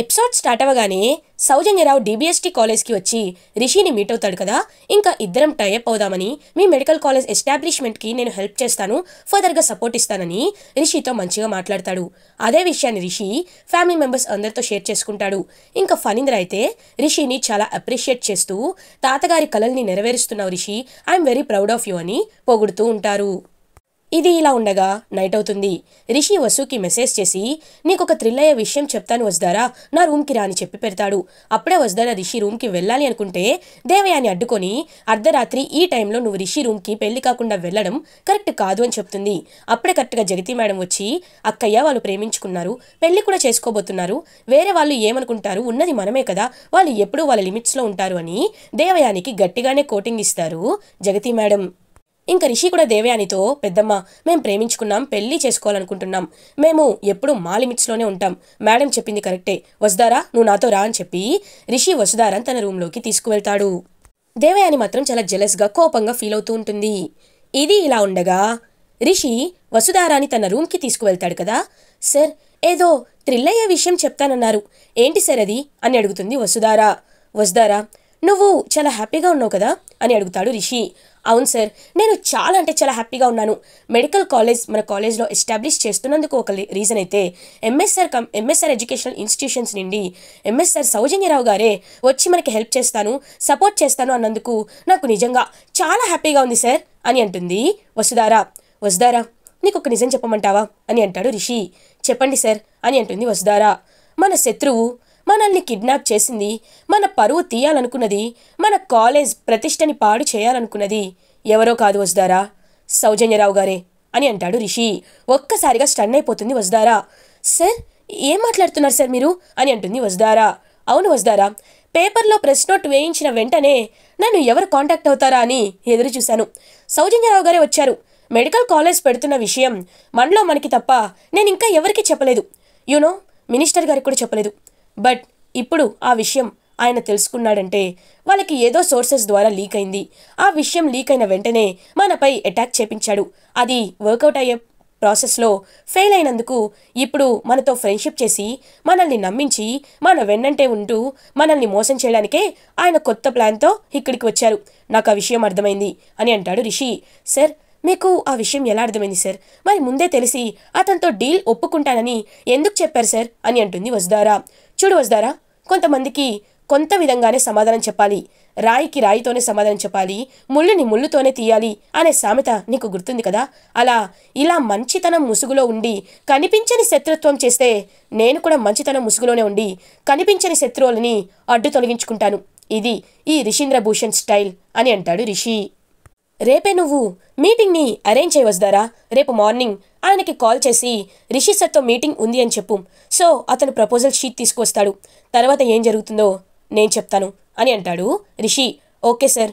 episode start అవ్వగానే Soujanya Rao DBST కాలేజ్కి వచ్చి రిషిని మీట్ అవుతాడు కదా ఇంకా ఇద్దరం టైఅప్ అవుదామని మీ మెడికల్ కాలేజ్ ఎస్టాబ్లిష్మెంట్కి నేను హెల్ప్ చేస్తాను ఫర్దర్గా సపోర్ట్ ఇస్తానని రిషితో మంచిగా మాట్లాడతాడు అదే విషయాన్ని రిషి ఫ్యామిలీ మెంబర్స్ అందరితో షేర్ చేసుకుంటాడు ఇంకా ఫనీంద్ర అయితే రిషిని చాలా అప్రిషియేట్ చేస్తూ తాతగారి కళల్ని నెరవేరుస్తున్నావు Rishi I'm very proud of you అని పొగుడుతూ ఉంటారు ఇది ఇలా ఉండగా నైట్ అవుతుంది రిషి వసుకి మెసేజ్ చేసి నీకు థ్రిల్ అయ్యే విషయం చెప్తాను వస్తారా నా రూమ్కి రాని చెప్పి పెడతాడు అప్పుడే వస్తారా రిషి రూమ్కి వెళ్ళాలి అనుకుంటే దేవయాని అడ్డుకొని అర్ధరాత్రి ఈ టైంలో నువ్వు రిషి రూమ్కి పెళ్లి కాకుండా వెళ్ళడం కరెక్ట్ కాదు అని చెప్తుంది అప్పుడే కరెక్ట్గా జగతి మేడం వచ్చి అక్కయ్య వాళ్ళు ప్రేమించుకున్నారు పెళ్లి కూడా చేసుకోబోతున్నారు వేరే వాళ్ళు ఏమనుకుంటారు ఉన్నది మనమే కదా వాళ్ళు ఎప్పుడూ వాళ్ళ లిమిట్స్లో ఉంటారు అని దేవయానికి గట్టిగానే కోటింగ్ ఇస్తారు జగతి మేడం ఇంకా రిషి కూడా దేవయానితో పెద్దమ్మ మేము ప్రేమించుకున్నాం పెళ్లి చేసుకోవాలనుకుంటున్నాం మేము ఎప్పుడు మా లిమిట్స్లోనే ఉంటాం మేడం చెప్పింది కరెక్టే వసుదారా నువ్వు నాతో రా అని చెప్పి రిషి వసుదారాని తన రూమ్లోకి తీసుకువెళ్తాడు దేవయాని మాత్రం చాలా జెలస్గా కోపంగా ఫీల్ అవుతూ ఉంటుంది ఇది ఇలా ఉండగా రిషి వసుధారాని తన రూమ్కి తీసుకువెళ్తాడు కదా సార్ ఏదో థ్రిల్ అయ్యే విషయం చెప్తానన్నారు ఏంటి సార్ అది అని అడుగుతుంది వసుదారా వసుదారా నువ్వు చాలా హ్యాపీగా ఉన్నావు కదా అని అడుగుతాడు రిషి అవును సార్ నేను చాలా అంటే చాలా హ్యాపీగా ఉన్నాను మెడికల్ కాలేజ్ మన కాలేజ్లో ఎస్టాబ్లిష్ చేస్తున్నందుకు ఒక రీజన్ అయితే MSR cum MSR educational institutions నుండి ఎంఎస్ఆర్ సౌజన్యరావు గారే వచ్చి మనకి హెల్ప్ చేస్తాను సపోర్ట్ చేస్తాను అన్నందుకు నాకు నిజంగా చాలా హ్యాపీగా ఉంది సార్ అని అంటుంది వసుధారా వసుధారా నీకు ఒక నిజం చెప్పమంటావా అని అంటాడు రిషి చెప్పండి సార్ అని అంటుంది వసుధారా మన శత్రువు మనల్ని కిడ్నాప్ చేసింది మన పరువు తీయాలనుకున్నది మన కాలేజ్ ప్రతిష్టని పాడు చేయాలనుకున్నది ఎవరో కాదు వస్తారా సౌజన్యరావు గారే అని అంటాడు రిషి ఒక్కసారిగా స్టన్ అయిపోతుంది వస్తారా సార్ ఏం మాట్లాడుతున్నారు సార్ మీరు అని అంటుంది వస్తారా అవును వస్తారా పేపర్లో ప్రెస్ నోట్ వేయించిన వెంటనే నన్ను ఎవరు కాంటాక్ట్ అవుతారా అని ఎదురు చూశాను సౌజన్యరావు గారే వచ్చారు మెడికల్ కాలేజ్ పెడుతున్న విషయం మనలో మనకి తప్ప నేను ఇంకా ఎవరికీ చెప్పలేదు యూనో మినిస్టర్ గారికి కూడా చెప్పలేదు బట్ ఇప్పుడు ఆ విషయం ఆయన తెలుసుకున్నాడంటే వాళ్ళకి ఏదో సోర్సెస్ ద్వారా లీక్ అయింది ఆ విషయం లీక్ అయిన వెంటనే మనపై అటాక్ చేపించాడు అది వర్కౌట్ అయ్యే ప్రాసెస్లో ఫెయిల్ అయినందుకు ఇప్పుడు మనతో ఫ్రెండ్షిప్ చేసి మనల్ని నమ్మించి మన వెన్నంటే ఉంటూ మనల్ని మోసం చేయడానికే ఆయన కొత్త ప్లాన్తో ఇక్కడికి వచ్చారు నాకు ఆ విషయం అర్థమైంది అని అంటాడు రిషి సార్ మీకు ఆ విషయం ఎలా అర్థమైంది సార్ మరి ముందే తెలిసి అతనితో డీల్ ఒప్పుకుంటానని ఎందుకు చెప్పారు సార్ అని అంటుంది వసుదారా చూడు వస్తారా కొంతమందికి కొంత విధంగానే సమాధానం చెప్పాలి రాయికి రాయితోనే సమాధానం చెప్పాలి ముళ్ళుని ముళ్ళుతోనే తీయాలి అనే సామెత నీకు గుర్తుంది కదా అలా ఇలా మంచితనం ముసుగులో ఉండి కనిపించని శత్రుత్వం చేస్తే నేను కూడా మంచితనం ముసుగులోనే ఉండి కనిపించని శత్రువులని అడ్డు తొలగించుకుంటాను ఇది ఈ రిషీంద్రభూషణ్ స్టైల్ అని అంటాడు రిషి రేపే నువ్వు మీటింగ్ని అరేంజ్ చేయవచ్చుదారా రేపు మార్నింగ్ ఆయనకి కాల్ చేసి రిషి సర్తో మీటింగ్ ఉంది అని చెప్పు సో అతను ప్రపోజల్ షీట్ తీసుకొస్తాడు తర్వాత ఏం జరుగుతుందో నేను చెప్తాను అని అంటాడు రిషి ఓకే సార్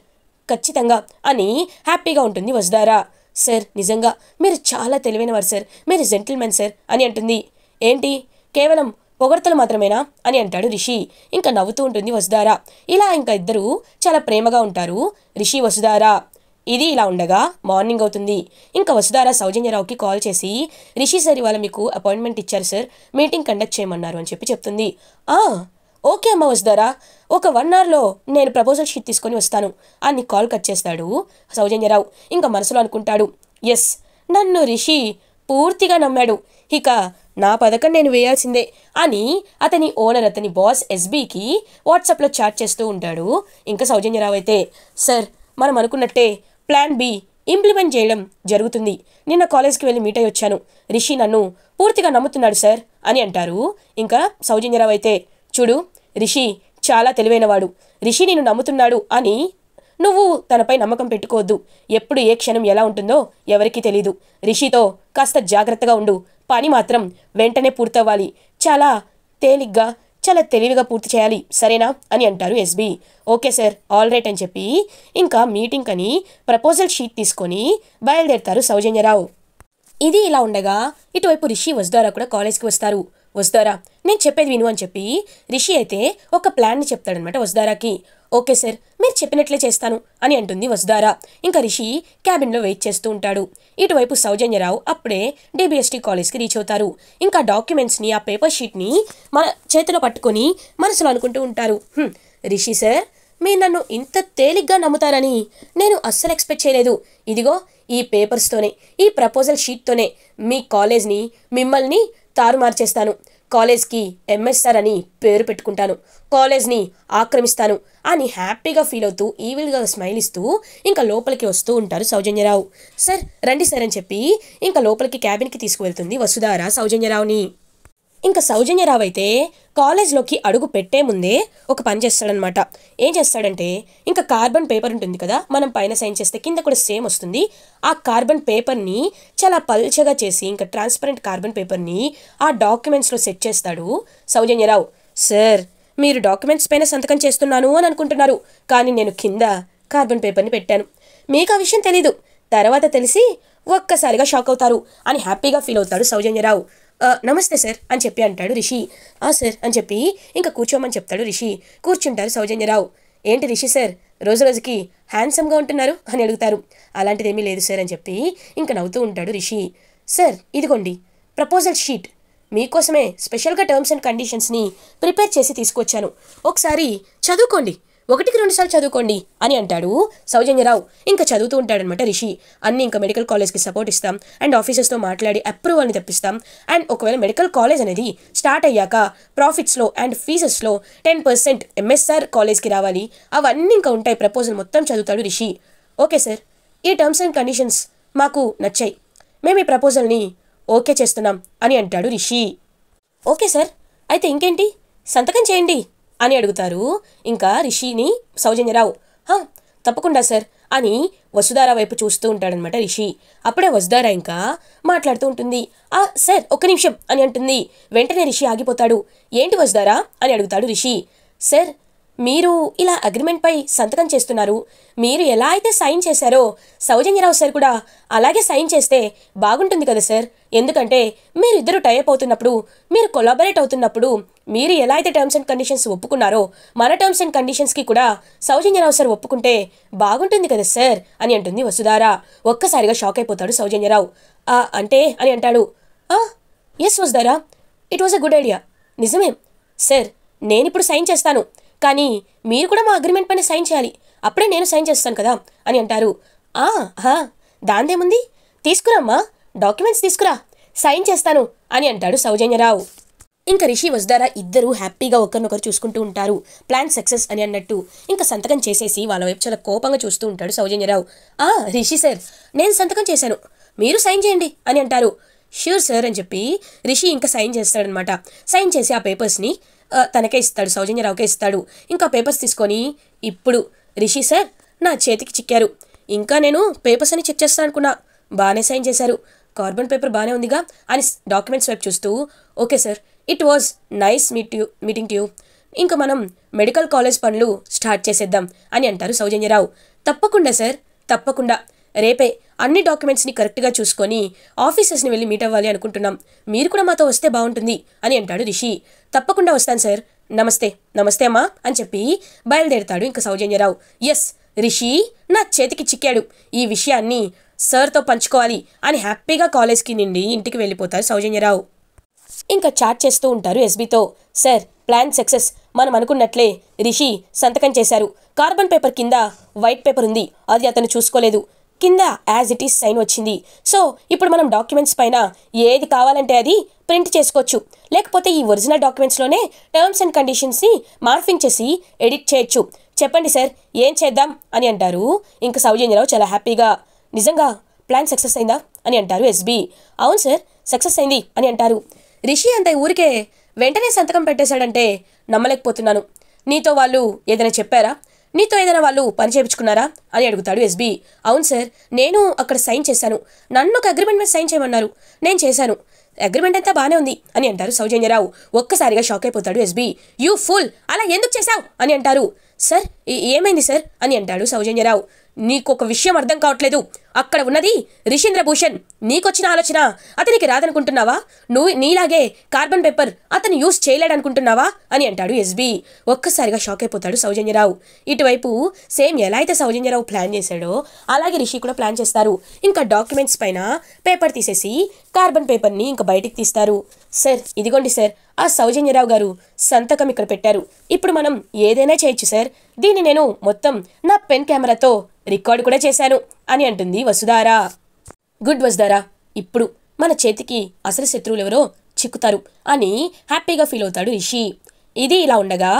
ఖచ్చితంగా అని హ్యాపీగా ఉంటుంది వసుదారా సార్ నిజంగా మీరు చాలా తెలివైన వారు సార్ మీరు జెంటిల్మెన్ సార్ అని అంటుంది ఏంటి కేవలం పొగడతలు మాత్రమేనా అని అంటాడు రిషి ఇంకా నవ్వుతూ ఉంటుంది వసుదారా ఇలా ఇంకా ఇద్దరు చాలా ప్రేమగా ఉంటారు రిషి వసుదారా ఇది ఇలా ఉండగా మార్నింగ్ అవుతుంది ఇంకా వసుధార సౌజన్యరావుకి కాల్ చేసి రిషి సరి వాళ్ళ మీకు అపాయింట్మెంట్ ఇచ్చారు సార్ మీటింగ్ కండక్ట్ చేయమన్నారు అని చెప్పి చెప్తుంది ఆ ఓకే అమ్మ వసుధారా ఒక వన్ అవర్లో నేను ప్రపోజల్ షీట్ తీసుకొని వస్తాను అని కాల్ కట్ చేస్తాడు సౌజన్యరావు ఇంకా మనసులో అనుకుంటాడు ఎస్ నన్ను రిషి పూర్తిగా నమ్మాడు ఇక నా పథకం నేను వేయాల్సిందే అని అతని ఓనర్ అతని బాస్ ఎస్బీకి వాట్సాప్లో చాట్ చేస్తూ ఉంటాడు ఇంకా సౌజన్యరావు అయితే సార్ మనం అనుకున్నట్టే ప్లాన్ బి ఇంప్లిమెంట్ చేయడం జరుగుతుంది నిన్న కాలేజ్కి వెళ్ళి మీట్ అయ్యి వచ్చాను రిషి నన్ను పూర్తిగా నమ్ముతున్నాడు సార్ అని అంటారు ఇంకా సౌజన్యరావు అయితే చూడు రిషి చాలా తెలివైనవాడు రిషి నేను నమ్ముతున్నాడు అని నువ్వు తనపై నమ్మకం పెట్టుకోవద్దు ఎప్పుడు ఏ క్షణం ఎలా ఉంటుందో ఎవరికీ తెలీదు రిషితో కాస్త జాగ్రత్తగా ఉండు పని మాత్రం వెంటనే పూర్తవ్వాలి చాలా తేలిగ్గా చాలా తెలివిగా పూర్తి చేయాలి సరేనా అని అంటారు SB okay sir all right అని చెప్పి ఇంకా మీటింగ్ అని ప్రపోజల్ షీట్ తీసుకొని బయలుదేరుతారు సౌజన్యరావు ఇది ఇలా ఉండగా ఇటువైపు రిషి వస్తారా కూడా కాలేజ్కి వస్తారు వస్తారా నేను చెప్పేది విను అని చెప్పి రిషి అయితే ఒక ప్లాన్ని చెప్తాడనమాట వస్తారాకి ఓకే సార్ మీరు చెప్పినట్లే చేస్తాను అని అంటుంది వసుధారా ఇంకా రిషి క్యాబిన్లో వెయిట్ చేస్తూ ఉంటాడు ఇటువైపు సౌజన్యరావు అప్పుడే డిబిఎస్టీ కాలేజ్కి రీచ్ అవుతారు ఇంకా డాక్యుమెంట్స్ని ఆ పేపర్ షీట్ని మన చేతిలో పట్టుకొని మనసులో అనుకుంటూ ఉంటారు రిషి సార్ మీరు నన్ను ఇంత తేలిగ్గా నమ్ముతారని నేను అస్సలు ఎక్స్పెక్ట్ చేయలేదు ఇదిగో ఈ పేపర్స్తోనే ఈ ప్రపోజల్ షీట్తోనే మీ కాలేజ్ని మిమ్మల్ని తారుమారు చేస్తాను కాలేజ్కి సార్ అని పేరు పెట్టుకుంటాను కాలేజ్ని ఆక్రమిస్తాను అని హ్యాపీగా ఫీల్ అవుతూ ఈవిల్గా స్మైల్ ఇస్తూ ఇంకా లోపలికి వస్తూ ఉంటారు సౌజన్యరావు సార్ రండి సార్ అని చెప్పి ఇంకా లోపలికి క్యాబిన్కి తీసుకువెళ్తుంది వసుధార సౌజన్యరావుని ఇంకా సౌజన్యరావు అయితే కాలేజ్లోకి అడుగు పెట్టే ముందే ఒక పని చేస్తాడనమాట ఏం చేస్తాడంటే ఇంకా కార్బన్ పేపర్ ఉంటుంది కదా మనం పైన సైన్ చేస్తే కింద కూడా సేమ్ వస్తుంది ఆ కార్బన్ పేపర్ని చాలా పల్చగా చేసి ఇంకా ట్రాన్స్పరెంట్ కార్బన్ పేపర్ని ఆ డాక్యుమెంట్స్లో సెట్ చేస్తాడు సౌజన్యరావు సార్ మీరు డాక్యుమెంట్స్ పైన సంతకం చేస్తున్నాను అని అనుకుంటున్నారు కానీ నేను కింద కార్బన్ పేపర్ని పెట్టాను మీకు ఆ విషయం తెలీదు తర్వాత తెలిసి ఒక్కసారిగా షాక్ అవుతారు అని హ్యాపీగా ఫీల్ అవుతాడు సౌజన్యరావు నమస్తే సార్ అని చెప్పి అంటాడు రిషి ఆ సార్ అని చెప్పి ఇంకా కూర్చోమని చెప్తాడు రిషి కూర్చుంటారు సౌజన్యరావు ఏంటి రిషి సార్ రోజు రోజుకి హ్యాండ్సమ్గా ఉంటున్నారు అని అడుగుతారు అలాంటిదేమీ లేదు సార్ అని చెప్పి ఇంకా నవ్వుతూ ఉంటాడు రిషి సార్ ఇదిగోండి ప్రపోజల్ షీట్ మీకోసమే స్పెషల్గా టర్మ్స్ అండ్ కండిషన్స్ని ప్రిపేర్ చేసి తీసుకొచ్చాను ఒకసారి చదువుకోండి ఒకటికి రెండుసార్లు చదువుకోండి అని అంటాడు సౌజన్యరావు ఇంకా చదువుతూ ఉంటాడనమాట రిషి అన్ని ఇంకా మెడికల్ కాలేజ్కి సపోర్ట్ ఇస్తాం అండ్ ఆఫీసర్స్తో మాట్లాడి అప్రూవల్ని తెప్పిస్తాం అండ్ ఒకవేళ మెడికల్ కాలేజ్ అనేది స్టార్ట్ అయ్యాక ప్రాఫిట్స్లో అండ్ ఫీజెస్లో టెన్ పర్సెంట్ ఎంఎస్ఆర్ కాలేజ్కి రావాలి అవన్నీ ఇంకా ఉంటాయి ప్రపోజల్ మొత్తం చదువుతాడు రిషి ఓకే సార్ ఈ టర్మ్స్ అండ్ కండిషన్స్ మాకు నచ్చాయి మేము ఈ ప్రపోజల్ని ఓకే చేస్తున్నాం అని అంటాడు రిషి ఓకే సార్ అయితే ఇంకేంటి సంతకం చేయండి అని అడుగుతారు ఇంకా రిషిని సౌజన్యరావు తప్పకుండా సార్ అని వసుధార వైపు చూస్తూ ఉంటాడనమాట రిషి అప్పుడే వసుధార ఇంకా మాట్లాడుతూ ఉంటుంది ఆ సార్ ఒక్క నిమిషం అని అంటుంది వెంటనే రిషి ఆగిపోతాడు ఏంటి వసుధారా అని అడుగుతాడు రిషి సార్ మీరు ఇలా అగ్రిమెంట్పై సంతకం చేస్తున్నారు మీరు ఎలా అయితే సైన్ చేశారో సౌజన్యరావు సార్ కూడా అలాగే సైన్ చేస్తే బాగుంటుంది కదా సార్ ఎందుకంటే మీరు ఇద్దరు టైప్ అవుతున్నప్పుడు మీరు కొలాబరేట్ అవుతున్నప్పుడు మీరు ఎలా అయితే టర్మ్స్ అండ్ కండిషన్స్ ఒప్పుకున్నారో మన టర్మ్స్ అండ్ కండిషన్స్కి కూడా సౌజన్యరావు సార్ ఒప్పుకుంటే బాగుంటుంది కదా సార్ అని అంటుంది వసుధార ఒక్కసారిగా షాక్ అయిపోతాడు సౌజన్యరావు అంటే అని అంటాడు ఆ yes Vasudhara it was a good idea నిజమే సార్ నేనిప్పుడు సైన్ చేస్తాను కానీ మీరు కూడా మా అగ్రిమెంట్ పైన సైన్ చేయాలి అప్పుడే నేను సైన్ చేస్తాను కదా అని అంటారు ఆ దాందేముంది తీసుకురామ్మా డాక్యుమెంట్స్ తీసుకురా సైన్ చేస్తాను అని అంటాడు సౌజన్యరావు ఇంకా రిషి వసుదారా ఇద్దరూ హ్యాపీగా ఒకరినొకరు చూసుకుంటూ ఉంటారు ప్లాన్ సక్సెస్ అని అన్నట్టు ఇంకా సంతకం చేసేసి వాళ్ళ వైపు చాలా కోపంగా చూస్తూ ఉంటాడు సౌజన్యరావు ఆ రిషి సార్ నేను సంతకం చేశాను మీరు సైన్ చేయండి అని అంటారు ష్యూర్ సార్ అని చెప్పి రిషి ఇంకా సైన్ చేస్తాడనమాట సైన్ చేసి ఆ పేపర్స్ని తనకే ఇస్తాడు సౌజన్యరావుకే ఇస్తాడు ఇంకా పేపర్స్ తీసుకొని ఇప్పుడు రిషి సార్ నా చేతికి చిక్కారు ఇంకా నేను పేపర్స్ అని చెక్ చేస్తాను అనుకున్నా బాగానే సైన్ చేశారు కార్బన్ పేపర్ బాగానే ఉందిగా అని డాక్యుమెంట్స్ వైపు చూస్తూ okay sir it was nice meet you meeting you ఇంకా మనం మెడికల్ కాలేజ్ పనులు స్టార్ట్ చేసేద్దాం అని అంటారు సౌజన్యరావు తప్పకుండా సార్ తప్పకుండా రేపే అన్ని డాక్యుమెంట్స్ని కరెక్ట్గా చూసుకొని ఆఫీసర్స్ని వెళ్ళి మీట్ అవ్వాలి అనుకుంటున్నాం మీరు కూడా మాతో వస్తే బాగుంటుంది అని అంటాడు రిషి తప్పకుండా వస్తాను సార్ నమస్తే నమస్తే అమ్మా అని చెప్పి బయలుదేరుతాడు ఇంకా సౌజన్యరావు ఎస్ రిషి నా చేతికి చిక్కాడు ఈ విషయాన్ని సార్తో పంచుకోవాలి అని హ్యాపీగా కాలేజ్కి నిండి ఇంటికి వెళ్ళిపోతారు సౌజన్యరావు ఇంకా చాట్ చేస్తూ ఉంటారు ఎస్బీతో సార్ ప్లాన్ సక్సెస్ మనం అనుకున్నట్లే రిషి సంతకం చేశారు కార్బన్ పేపర్ కింద వైట్ పేపర్ ఉంది అది అతను చూసుకోలేదు కింద యాజ్ ఇట్ ఈస్ సైన్ వచ్చింది సో ఇప్పుడు మనం డాక్యుమెంట్స్ పైన ఏది కావాలంటే అది ప్రింట్ చేసుకోవచ్చు లేకపోతే ఈ ఒరిజినల్ డాక్యుమెంట్స్లోనే టర్మ్స్ అండ్ కండిషన్స్ని మార్ఫింగ్ చేసి ఎడిట్ చేయొచ్చు చెప్పండి సార్ ఏం చేద్దాం అని అంటారు ఇంకా సౌజన్యరావు చాలా హ్యాపీగా నిజంగా ప్లాన్ సక్సెస్ అయిందా అని అంటారు ఎస్బీ అవును సార్ సక్సెస్ అయింది అని అంటారు రిషి అంత ఊరికే వెంటనే సంతకం పెట్టేశాడంటే నమ్మలేకపోతున్నాను నీతో వాళ్ళు ఏదైనా చెప్పారా నీతో ఏదైనా వాళ్ళు పని చేయించుకున్నారా అని అడుగుతాడు ఎస్బీ అవును సార్ నేను అక్కడ సైన్ చేశాను నన్ను ఒక అగ్రిమెంట్ మీద సైన్ చేయమన్నారు నేను చేశాను అగ్రిమెంట్ అంతా బాగానే ఉంది అని అంటారు సౌజన్యరావు ఒక్కసారిగా షాక్ అయిపోతాడు ఎస్బీ యూ ఫుల్ అలా ఎందుకు చేశావు అని అంటారు సార్ ఏమైంది సార్ అని అంటాడు సౌజన్యరావు నీకు ఒక విషయం అర్థం కావట్లేదు అక్కడ ఉన్నది రిషేంద్రభూషణ్ నీకొచ్చిన ఆలోచన అతనికి రాదనుకుంటున్నావా నువ్వు నీలాగే కార్బన్ పేపర్ అతను యూస్ చేయలేడనుకుంటున్నావా అని అంటాడు ఎస్బీ ఒక్కసారిగా షాక్ అయిపోతాడు సౌజన్యరావు ఇటువైపు సేమ్ ఎలా అయితే సౌజన్యరావు ప్లాన్ చేశాడో అలాగే రిషి కూడా ప్లాన్ చేస్తారు ఇంకా డాక్యుమెంట్స్ పైన పేపర్ తీసేసి కార్బన్ పేపర్ని ఇంకా బయటికి తీస్తారు సార్ ఇదిగోండి సార్ ఆ సౌజన్యరావు గారు సంతకం ఇక్కడ పెట్టారు ఇప్పుడు మనం ఏదైనా చేయొచ్చు సార్ దీన్ని నేను మొత్తం నా పెన్ కెమెరాతో రికార్డు కూడా చేశాను అని అంటుంది వసుధారా గుడ్ వసుధారా ఇప్పుడు మన చేతికి అసలు శత్రువులెవరో చిక్కుతారు అని హ్యాపీగా ఫీల్ అవుతాడు రిషి ఇది ఇలా ఉండగా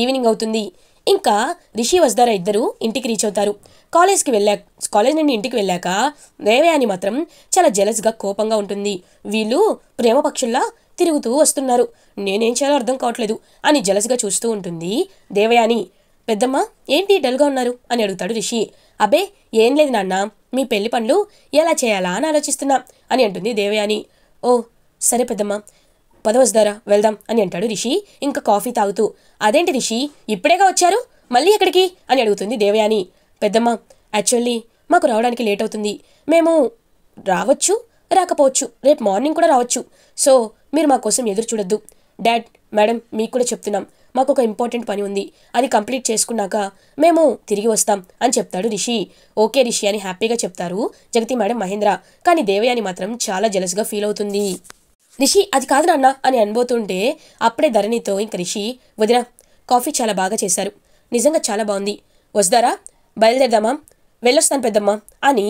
ఈవినింగ్ అవుతుంది ఇంకా రిషి వసుధార ఇద్దరు ఇంటికి రీచ్ అవుతారు కాలేజ్కి వెళ్ళాక కాలేజ్ నుండి ఇంటికి వెళ్ళాక దేవయాని మాత్రం చాలా జెలస్గా కోపంగా ఉంటుంది వీళ్ళు ప్రేమ పక్షుల్లా తిరుగుతూ వస్తున్నారు నేనేం చేయాలో అర్థం కావట్లేదు అని జలస్గా చూస్తూ ఉంటుంది దేవయాని పెద్దమ్మా ఏంటి డల్గా ఉన్నారు అని అడుగుతాడు రిషి అబే ఏం లేదు నాన్న మీ పెళ్లి పనులు ఎలా చేయాలా అని ఆలోచిస్తున్నా అని అంటుంది దేవయాని ఓ సరే పెద్దమ్మ పదవస్తారా వెళ్దాం అని అంటాడు రిషి ఇంకా కాఫీ తాగుతూ అదేంటి రిషి ఇప్పుడేగా వచ్చారు మళ్ళీ ఎక్కడికి అని అడుగుతుంది దేవయాని పెద్దమ్మ యాక్చువల్లీ మాకు రావడానికి లేట్ అవుతుంది మేము రావచ్చు రాకపోవచ్చు రేపు మార్నింగ్ కూడా రావచ్చు సో మీరు మా కోసం ఎదురు చూడొద్దు డాడ్ మేడం మీకు కూడా చెప్తున్నాం మాకు ఒక ఇంపార్టెంట్ పని ఉంది అది కంప్లీట్ చేసుకున్నాక మేము తిరిగి వస్తాం అని చెప్తాడు రిషి ఓకే రిషి అని హ్యాపీగా చెప్తారు జగతి మేడం మహేంద్ర కానీ దేవయాని మాత్రం చాలా జలస్గా ఫీల్ అవుతుంది రిషి అది కాదు నాన్న అని అనుబోతుంటే అప్పుడే ధరణితో ఇంక రిషి వదిన కాఫీ చాలా బాగా చేశారు నిజంగా చాలా బాగుంది వస్తారా బయలుదేరదామా వెళ్ళొస్తాను పెద్దమ్మా అని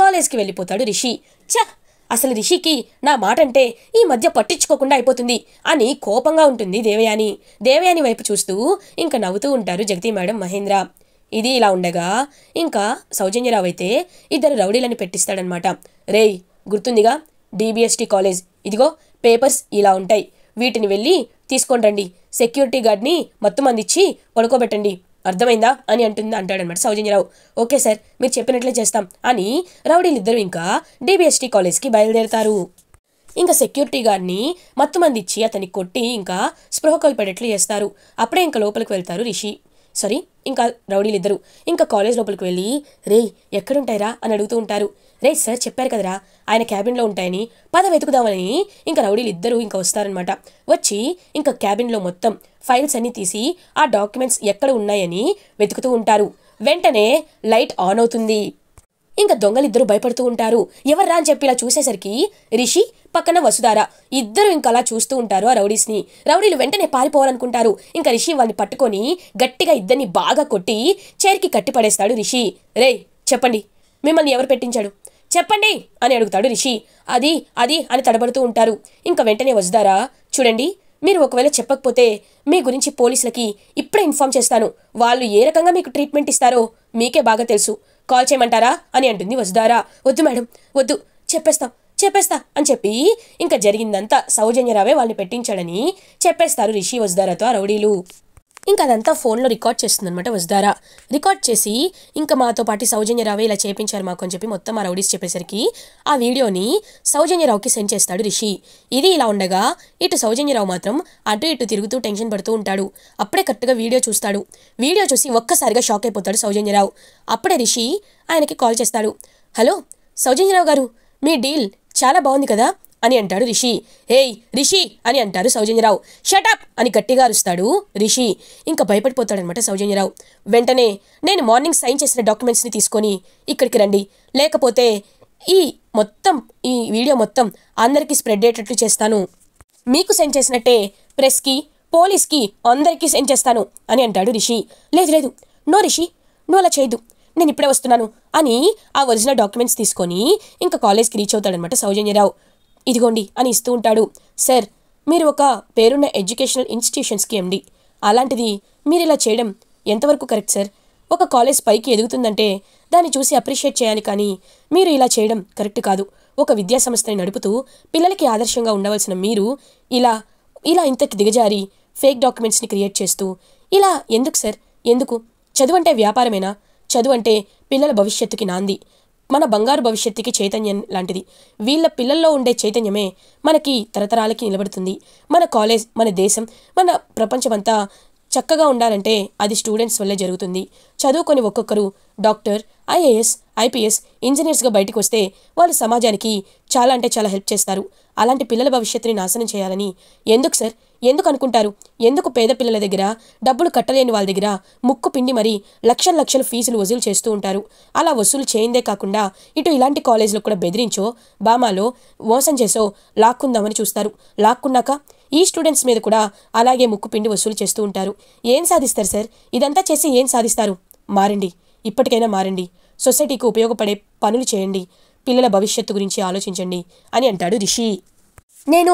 కాలేజ్కి వెళ్ళిపోతాడు రిషి చా అసలు రిషికి నా మాట అంటే ఈ మధ్య పట్టించుకోకుండా అయిపోతుంది అని కోపంగా ఉంటుంది దేవయాని దేవయాని వైపు చూస్తూ ఇంకా నవ్వుతూ ఉంటారు జగతి మేడం మహేంద్ర ఇది ఇలా ఉండగా ఇంకా సౌజన్యరావు అయితే ఇద్దరు రౌడీలను పెట్టిస్తాడనమాట రేయ్ గుర్తుందిగా డిబిఎస్టీ కాలేజ్ ఇదిగో పేపర్స్ ఇలా ఉంటాయి వీటిని వెళ్ళి తీసుకొని రండి సెక్యూరిటీ గార్డ్ని మొత్తం అందించి పడుకోబెట్టండి అర్థమైందా అని అంటుంది అంటాడనమాట సౌజన్యరావు ఓకే సార్ మీరు చెప్పినట్లే చేస్తాం అని రౌడీలు ఇద్దరు ఇంకా డిబిఎస్టీ కాలేజ్కి బయలుదేరతారు ఇంకా సెక్యూరిటీ గార్డ్ని ఇచ్చి అతన్ని కొట్టి ఇంకా స్పృహ కోల్పడేట్లు చేస్తారు అప్పుడే ఇంకా లోపలికి వెళ్తారు రిషి సారీ ఇంకా రౌడీలు ఇద్దరు ఇంకా కాలేజ్ లోపలికి వెళ్ళి రే ఎక్కడుంటాయిరా అని అడుగుతూ ఉంటారు రే సార్ చెప్పారు కదరా ఆయన క్యాబిన్లో ఉంటాయని పద వెతుకుదామని ఇంకా రౌడీలు ఇద్దరు ఇంకా వస్తారనమాట వచ్చి ఇంకా క్యాబిన్లో మొత్తం ఫైల్స్ అన్నీ తీసి ఆ డాక్యుమెంట్స్ ఎక్కడ ఉన్నాయని వెతుకుతూ ఉంటారు వెంటనే లైట్ ఆన్ అవుతుంది ఇంకా దొంగలిద్దరూ భయపడుతూ ఉంటారు ఎవర్రా అని చెప్పి ఇలా చూసేసరికి రిషి పక్కన వసుధార ఇద్దరు ఇంకా అలా చూస్తూ ఉంటారు ఆ రౌడీస్ని రౌడీలు వెంటనే పారిపోవాలనుకుంటారు ఇంకా రిషి వాళ్ళని పట్టుకొని గట్టిగా ఇద్దరిని బాగా కొట్టి చైర్కి కట్టిపడేస్తాడు రిషి రే చెప్పండి మిమ్మల్ని ఎవరు పెట్టించాడు చెప్పండి అని అడుగుతాడు రిషి అది అది అని తడబడుతూ ఉంటారు ఇంకా వెంటనే వసుధారా చూడండి మీరు ఒకవేళ చెప్పకపోతే మీ గురించి పోలీసులకి ఇప్పుడే ఇన్ఫామ్ చేస్తాను వాళ్ళు ఏ రకంగా మీకు ట్రీట్మెంట్ ఇస్తారో మీకే బాగా తెలుసు కాల్ చేయమంటారా అని అంటుంది వసుధారా వద్దు మేడం వద్దు చెప్పేస్తాం చెప్పేస్తా అని చెప్పి ఇంకా జరిగిందంతా సౌజన్యరావే వాళ్ళని పెట్టించాడని చెప్పేస్తారు రిషి వసుధారాతో ఆ రౌడీలు ఇంకా అదంతా ఫోన్లో రికార్డ్ చేస్తుంది అనమాట వస్తారా రికార్డ్ చేసి ఇంకా మాతో పాటు సౌజన్యరావు ఇలా చేపించారు మాకు అని చెప్పి మొత్తం ఆ రౌడీస్ చెప్పేసరికి ఆ వీడియోని సౌజన్యరావుకి సెండ్ చేస్తాడు రిషి ఇది ఇలా ఉండగా ఇటు సౌజన్యరావు మాత్రం అటు ఇటు తిరుగుతూ టెన్షన్ పడుతూ ఉంటాడు అప్పుడే కరెక్ట్గా వీడియో చూస్తాడు వీడియో చూసి ఒక్కసారిగా షాక్ అయిపోతాడు సౌజన్యరావు అప్పుడే రిషి ఆయనకి కాల్ చేస్తాడు హలో సౌజన్యరావు గారు మీ డీల్ చాలా బాగుంది కదా అని అంటాడు రిషి హేయ్ రిషి అని అంటారు సౌజన్యరావు షటప్ అని గట్టిగా అరుస్తాడు రిషి ఇంకా భయపడిపోతాడనమాట సౌజన్యరావు వెంటనే నేను మార్నింగ్ సైన్ చేసిన డాక్యుమెంట్స్ని తీసుకొని ఇక్కడికి రండి లేకపోతే ఈ మొత్తం ఈ వీడియో మొత్తం అందరికీ స్ప్రెడ్ అయ్యేటట్లు చేస్తాను మీకు సెండ్ చేసినట్టే ప్రెస్కి పోలీస్కి అందరికీ సెండ్ చేస్తాను అని అంటాడు రిషి లేదు లేదు నో రిషి నువ్వు అలా చేయదు నేను ఇప్పుడే వస్తున్నాను అని ఆ ఒరిజినల్ డాక్యుమెంట్స్ తీసుకొని ఇంకా కాలేజ్కి రీచ్ అవుతాడనమాట సౌజన్యరావు ఇదిగోండి అని ఇస్తూ ఉంటాడు సార్ మీరు ఒక పేరున్న ఎడ్యుకేషనల్ ఇన్స్టిట్యూషన్స్కి ఎండి అలాంటిది మీరు ఇలా చేయడం ఎంతవరకు కరెక్ట్ సార్ ఒక కాలేజ్ పైకి ఎదుగుతుందంటే దాన్ని చూసి అప్రిషియేట్ చేయాలి కానీ మీరు ఇలా చేయడం కరెక్ట్ కాదు ఒక విద్యా సంస్థని నడుపుతూ పిల్లలకి ఆదర్శంగా ఉండవలసిన మీరు ఇలా ఇలా ఇంతకి దిగజారి ఫేక్ డాక్యుమెంట్స్ని క్రియేట్ చేస్తూ ఇలా ఎందుకు సార్ ఎందుకు చదువంటే వ్యాపారమేనా చదువంటే పిల్లల భవిష్యత్తుకి నాంది మన బంగారు భవిష్యత్తుకి చైతన్యం లాంటిది వీళ్ళ పిల్లల్లో ఉండే చైతన్యమే మనకి తరతరాలకి నిలబడుతుంది మన కాలేజ్ మన దేశం మన ప్రపంచమంతా చక్కగా ఉండాలంటే అది స్టూడెంట్స్ వల్లే జరుగుతుంది చదువుకొని ఒక్కొక్కరు డాక్టర్ ఐఏఎస్ ఐపీఎస్ ఇంజనీర్స్గా బయటకు వస్తే వాళ్ళు సమాజానికి చాలా అంటే చాలా హెల్ప్ చేస్తారు అలాంటి పిల్లల భవిష్యత్తుని నాశనం చేయాలని ఎందుకు సార్ ఎందుకు అనుకుంటారు ఎందుకు పేద పిల్లల దగ్గర డబ్బులు కట్టలేని వాళ్ళ దగ్గర ముక్కు పిండి మరీ లక్షల లక్షల ఫీజులు వసూలు చేస్తూ ఉంటారు అలా వసూలు చేయిందే కాకుండా ఇటు ఇలాంటి కాలేజీలు కూడా బెదిరించో బామాలో మోసం చేసో లాక్కుందామని చూస్తారు లాక్కున్నాక ఈ స్టూడెంట్స్ మీద కూడా అలాగే ముక్కు పిండి వసూలు చేస్తూ ఉంటారు ఏం సాధిస్తారు సార్ ఇదంతా చేసి ఏం సాధిస్తారు మారండి ఇప్పటికైనా మారండి సొసైటీకి ఉపయోగపడే పనులు చేయండి పిల్లల భవిష్యత్తు గురించి ఆలోచించండి అని అంటాడు రిషి నేను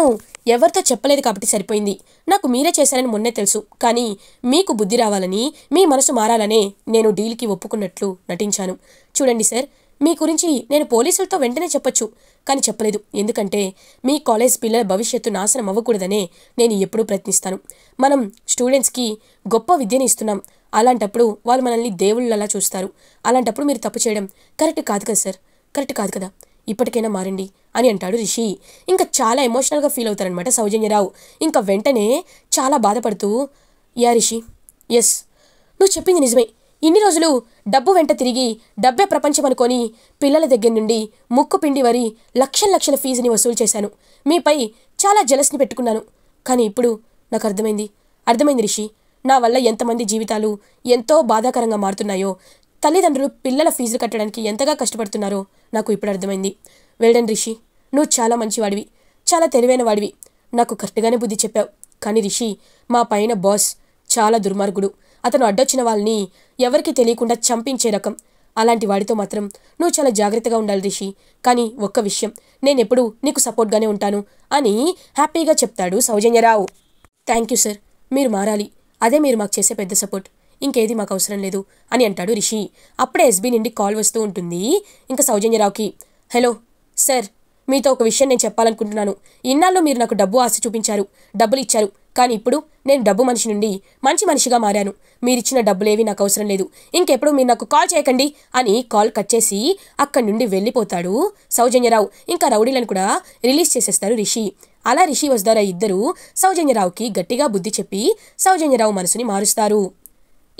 ఎవరితో చెప్పలేదు కాబట్టి సరిపోయింది నాకు మీరే చేశారని మొన్నే తెలుసు కానీ మీకు బుద్ధి రావాలని మీ మనసు మారాలనే నేను డీల్కి ఒప్పుకున్నట్లు నటించాను చూడండి సార్ మీ గురించి నేను పోలీసులతో వెంటనే చెప్పొచ్చు కానీ చెప్పలేదు ఎందుకంటే మీ కాలేజ్ పిల్లల భవిష్యత్తు నాశనం అవ్వకూడదనే నేను ఎప్పుడూ ప్రయత్నిస్తాను మనం స్టూడెంట్స్కి గొప్ప విద్యను ఇస్తున్నాం అలాంటప్పుడు వాళ్ళు మనల్ని దేవుళ్ళలా చూస్తారు అలాంటప్పుడు మీరు తప్పు చేయడం కరెక్ట్ కాదు కదా సార్ కరెక్ట్ కాదు కదా ఇప్పటికైనా మారండి అని అంటాడు రిషి ఇంకా చాలా ఎమోషనల్గా ఫీల్ అవుతారనమాట సౌజన్యరావు ఇంకా వెంటనే చాలా బాధపడుతూ యా రిషి ఎస్ నువ్వు చెప్పింది నిజమే ఇన్ని రోజులు డబ్బు వెంట తిరిగి డబ్బే ప్రపంచం అనుకొని పిల్లల దగ్గర నుండి ముక్కు పిండి వరి లక్షల లక్షల ఫీజుని వసూలు చేశాను మీపై చాలా జలస్ని పెట్టుకున్నాను కానీ ఇప్పుడు నాకు అర్థమైంది అర్థమైంది రిషి నా వల్ల ఎంతమంది జీవితాలు ఎంతో బాధాకరంగా మారుతున్నాయో తల్లిదండ్రులు పిల్లల ఫీజులు కట్టడానికి ఎంతగా కష్టపడుతున్నారో నాకు ఇప్పుడు అర్థమైంది వెల్డన్ రిషి నువ్వు చాలా మంచివాడివి చాలా తెలివైన వాడివి నాకు కరెక్ట్గానే బుద్ధి చెప్పావు కానీ రిషి మా పైన బాస్ చాలా దుర్మార్గుడు అతను అడ్డొచ్చిన వాళ్ళని ఎవరికి తెలియకుండా చంపించే రకం అలాంటి వాడితో మాత్రం నువ్వు చాలా జాగ్రత్తగా ఉండాలి రిషి కానీ ఒక్క విషయం నేనెప్పుడు నీకు సపోర్ట్గానే ఉంటాను అని హ్యాపీగా చెప్తాడు సౌజన్యరావు థ్యాంక్ యూ సార్ మీరు మారాలి అదే మీరు మాకు చేసే పెద్ద సపోర్ట్ ఇంకేది మాకు అవసరం లేదు అని అంటాడు రిషి అప్పుడే ఎస్బీ నుండి కాల్ వస్తూ ఉంటుంది ఇంకా సౌజన్యరావుకి హలో సార్ మీతో ఒక విషయం నేను చెప్పాలనుకుంటున్నాను ఇన్నాళ్ళు మీరు నాకు డబ్బు ఆశ చూపించారు డబ్బులు ఇచ్చారు కానీ ఇప్పుడు నేను డబ్బు మనిషి నుండి మంచి మనిషిగా మారాను మీరిచ్చిన డబ్బులేవి నాకు అవసరం లేదు ఇంకెప్పుడు మీరు నాకు కాల్ చేయకండి అని కాల్ కట్ చేసి అక్కడి నుండి వెళ్ళిపోతాడు సౌజన్యరావు ఇంకా రౌడీలను కూడా రిలీజ్ చేసేస్తారు రిషి అలా రిషి వస్తారా ఇద్దరు సౌజన్యరావుకి గట్టిగా బుద్ధి చెప్పి సౌజన్యరావు మనసుని మారుస్తారు